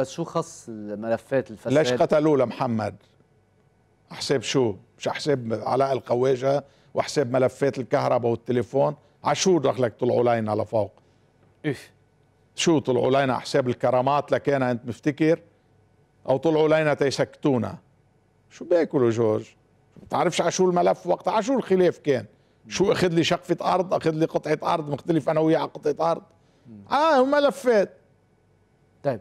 بس شو خص الملفات الفساد ليش قتلوه لمحمد حساب شو مش حساب علاء القواجه وحساب ملفات الكهرباء والتليفون عشو دخلك طلعوا لينا لفوق إيه؟ شو طلعوا لينا حساب الكرامات لكان انت مفتكر او طلعوا لينا تيسكتونا شو بياكلوا جورج بتعرفش عشو الملف وقت عشو الخلاف كان شو اخذ لي شقفه ارض اخذ لي قطعه ارض مختلف انا وياه على قطعه ارض اه ملفات طيب